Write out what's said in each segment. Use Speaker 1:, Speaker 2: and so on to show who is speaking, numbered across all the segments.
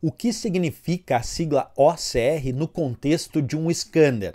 Speaker 1: O que significa a sigla OCR no contexto de um scanner?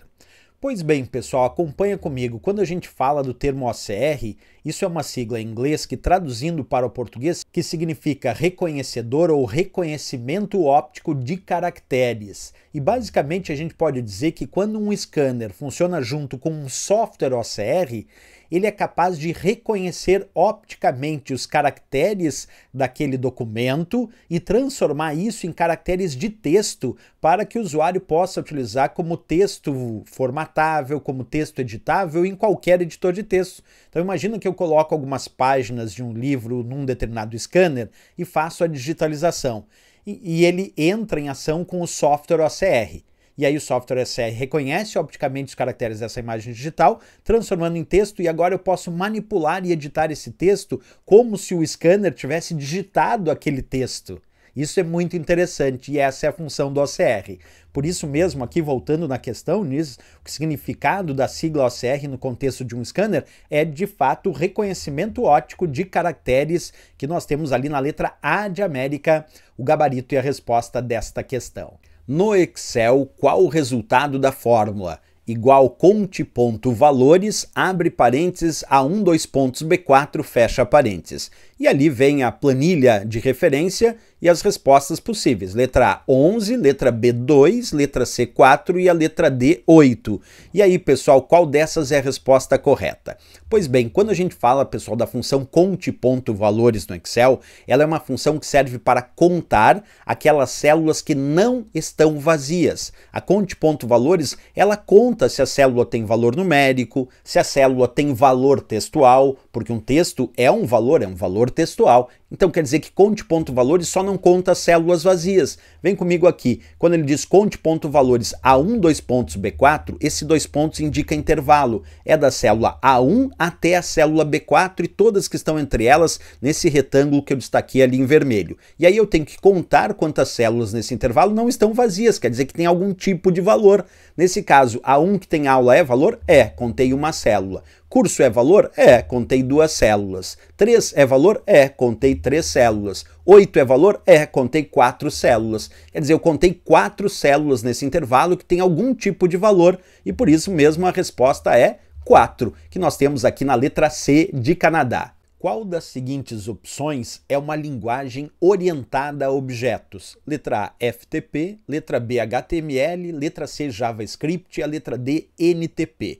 Speaker 1: Pois bem, pessoal, acompanha comigo. Quando a gente fala do termo OCR, isso é uma sigla em inglês que traduzindo para o português, que significa reconhecedor ou reconhecimento óptico de caracteres. E basicamente a gente pode dizer que quando um scanner funciona junto com um software OCR, ele é capaz de reconhecer opticamente os caracteres daquele documento e transformar isso em caracteres de texto para que o usuário possa utilizar como texto formatável, como texto editável em qualquer editor de texto. Então imagina que eu coloco algumas páginas de um livro num determinado scanner e faço a digitalização. E, e ele entra em ação com o software OCR e aí o software SR reconhece opticamente os caracteres dessa imagem digital, transformando em texto, e agora eu posso manipular e editar esse texto como se o scanner tivesse digitado aquele texto. Isso é muito interessante e essa é a função do OCR. Por isso mesmo, aqui voltando na questão, Nis, o significado da sigla OCR no contexto de um scanner é de fato o reconhecimento óptico de caracteres que nós temos ali na letra A de América, o gabarito e a resposta desta questão no Excel qual o resultado da fórmula igual conte ponto valores, abre parênteses a 1, 2 pontos B4, fecha parênteses. E ali vem a planilha de referência e as respostas possíveis. Letra A, 11, letra B, 2, letra C, 4 e a letra D, 8. E aí, pessoal, qual dessas é a resposta correta? Pois bem, quando a gente fala, pessoal, da função conte.valores no Excel, ela é uma função que serve para contar aquelas células que não estão vazias. A conte.valores, ela conta se a célula tem valor numérico, se a célula tem valor textual, porque um texto é um valor, é um valor textual, então quer dizer que conte ponto valores só não conta células vazias. Vem comigo aqui. Quando ele diz conte ponto valores A1, pontos B4, esse dois pontos indica intervalo. É da célula A1 até a célula B4 e todas que estão entre elas nesse retângulo que eu destaquei ali em vermelho. E aí eu tenho que contar quantas células nesse intervalo não estão vazias, quer dizer que tem algum tipo de valor. Nesse caso, A1 que tem aula é valor? É, contei uma célula. Curso é valor? É, contei duas células. 3 é valor? É, contei três células. 8 é valor? É, contei quatro células. Quer dizer, eu contei quatro células nesse intervalo que tem algum tipo de valor e por isso mesmo a resposta é 4, que nós temos aqui na letra C de Canadá. Qual das seguintes opções é uma linguagem orientada a objetos? Letra A, FTP, letra B, HTML, letra C, JavaScript e a letra D, NTP.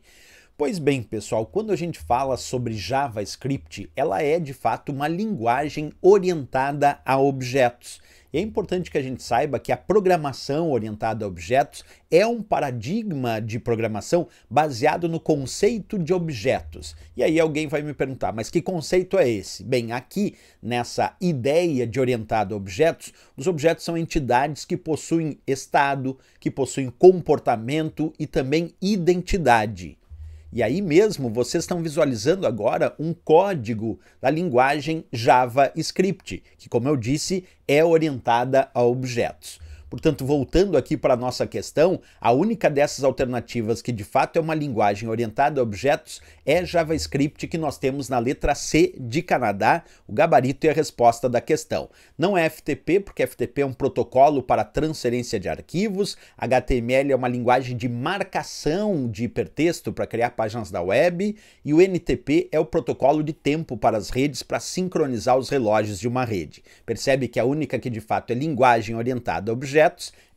Speaker 1: Pois bem, pessoal, quando a gente fala sobre JavaScript, ela é de fato uma linguagem orientada a objetos. E é importante que a gente saiba que a programação orientada a objetos é um paradigma de programação baseado no conceito de objetos. E aí alguém vai me perguntar, mas que conceito é esse? Bem, aqui nessa ideia de orientado a objetos, os objetos são entidades que possuem estado, que possuem comportamento e também identidade. E aí mesmo vocês estão visualizando agora um código da linguagem JavaScript, que, como eu disse, é orientada a objetos. Portanto, voltando aqui para a nossa questão, a única dessas alternativas que de fato é uma linguagem orientada a objetos é JavaScript, que nós temos na letra C de Canadá. O gabarito é a resposta da questão. Não é FTP, porque FTP é um protocolo para transferência de arquivos, HTML é uma linguagem de marcação de hipertexto para criar páginas da web, e o NTP é o protocolo de tempo para as redes para sincronizar os relógios de uma rede. Percebe que a única que de fato é linguagem orientada a objetos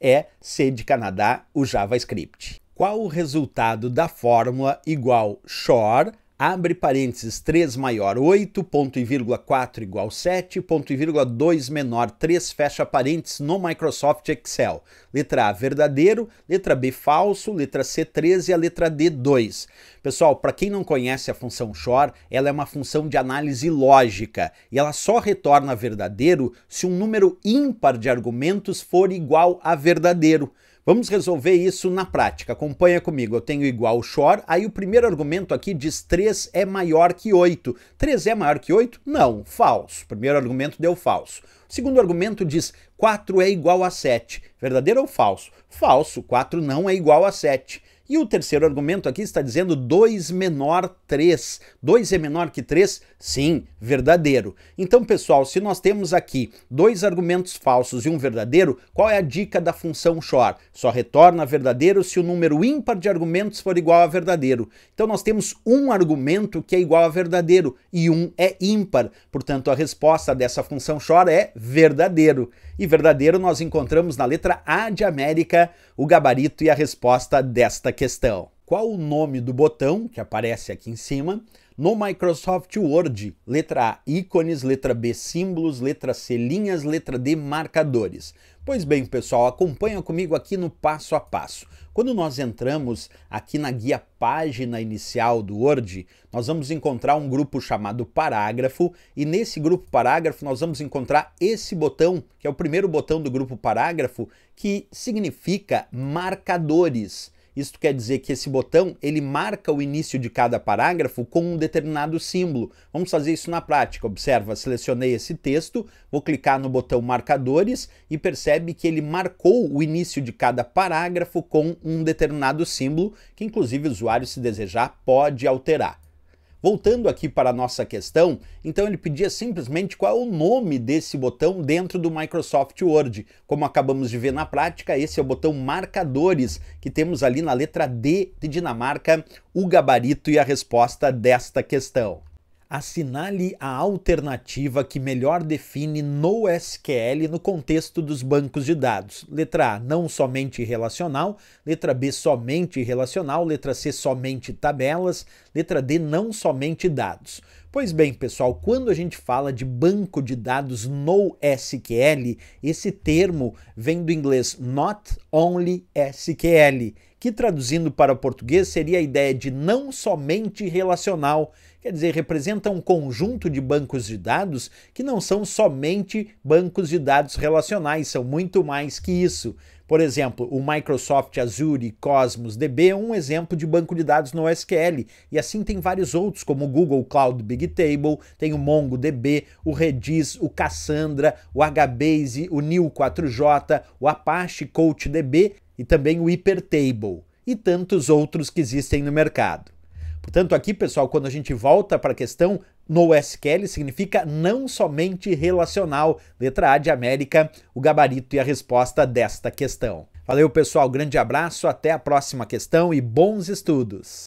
Speaker 1: é C de Canadá, o JavaScript. Qual o resultado da fórmula igual shore abre parênteses, 3 maior 8, ponto e vírgula 4 igual 7, ponto e vírgula 2 menor 3, fecha parênteses no Microsoft Excel. Letra A, verdadeiro, letra B, falso, letra C, 13 e a letra D, 2. Pessoal, para quem não conhece a função short, ela é uma função de análise lógica e ela só retorna verdadeiro se um número ímpar de argumentos for igual a verdadeiro. Vamos resolver isso na prática. Acompanha comigo. Eu tenho igual short. Aí o primeiro argumento aqui diz 3 é maior que 8. 3 é maior que 8? Não, falso. Primeiro argumento deu falso. O segundo argumento diz 4 é igual a 7. Verdadeiro ou falso? Falso. 4 não é igual a 7. E o terceiro argumento aqui está dizendo 2 menor 3. 2 é menor que 3? Sim, verdadeiro. Então, pessoal, se nós temos aqui dois argumentos falsos e um verdadeiro, qual é a dica da função short? Só retorna verdadeiro se o número ímpar de argumentos for igual a verdadeiro. Então, nós temos um argumento que é igual a verdadeiro e um é ímpar. Portanto, a resposta dessa função short é verdadeiro. E verdadeiro nós encontramos na letra A de América, o gabarito e a resposta desta questão: qual o nome do botão que aparece aqui em cima no Microsoft Word? Letra A, ícones, letra B, símbolos, letra C, linhas, letra D, marcadores. Pois bem, pessoal, acompanha comigo aqui no passo a passo. Quando nós entramos aqui na guia página inicial do Word, nós vamos encontrar um grupo chamado parágrafo e nesse grupo parágrafo nós vamos encontrar esse botão, que é o primeiro botão do grupo parágrafo, que significa marcadores. Isso quer dizer que esse botão ele marca o início de cada parágrafo com um determinado símbolo. Vamos fazer isso na prática. Observa, selecionei esse texto, vou clicar no botão marcadores e percebe que ele marcou o início de cada parágrafo com um determinado símbolo, que inclusive o usuário, se desejar, pode alterar. Voltando aqui para a nossa questão, então ele pedia simplesmente qual é o nome desse botão dentro do Microsoft Word. Como acabamos de ver na prática, esse é o botão marcadores, que temos ali na letra D de Dinamarca, o gabarito e a resposta desta questão assinale a alternativa que melhor define NoSQL no contexto dos bancos de dados. Letra A, não somente relacional, letra B, somente relacional, letra C, somente tabelas, letra D, não somente dados. Pois bem, pessoal, quando a gente fala de banco de dados NoSQL, esse termo vem do inglês Not Only SQL, que traduzindo para português seria a ideia de não somente relacional, quer dizer, representa um conjunto de bancos de dados que não são somente bancos de dados relacionais, são muito mais que isso. Por exemplo, o Microsoft Azure Cosmos DB é um exemplo de banco de dados no SQL, e assim tem vários outros, como o Google Cloud Bigtable, tem o MongoDB, o Redis, o Cassandra, o HBase, o neo 4J, o Apache CoachDB, e também o Hypertable e tantos outros que existem no mercado. Portanto, aqui, pessoal, quando a gente volta para a questão NoSQL significa não somente relacional, letra A de América, o gabarito e a resposta desta questão. Valeu, pessoal, grande abraço, até a próxima questão e bons estudos!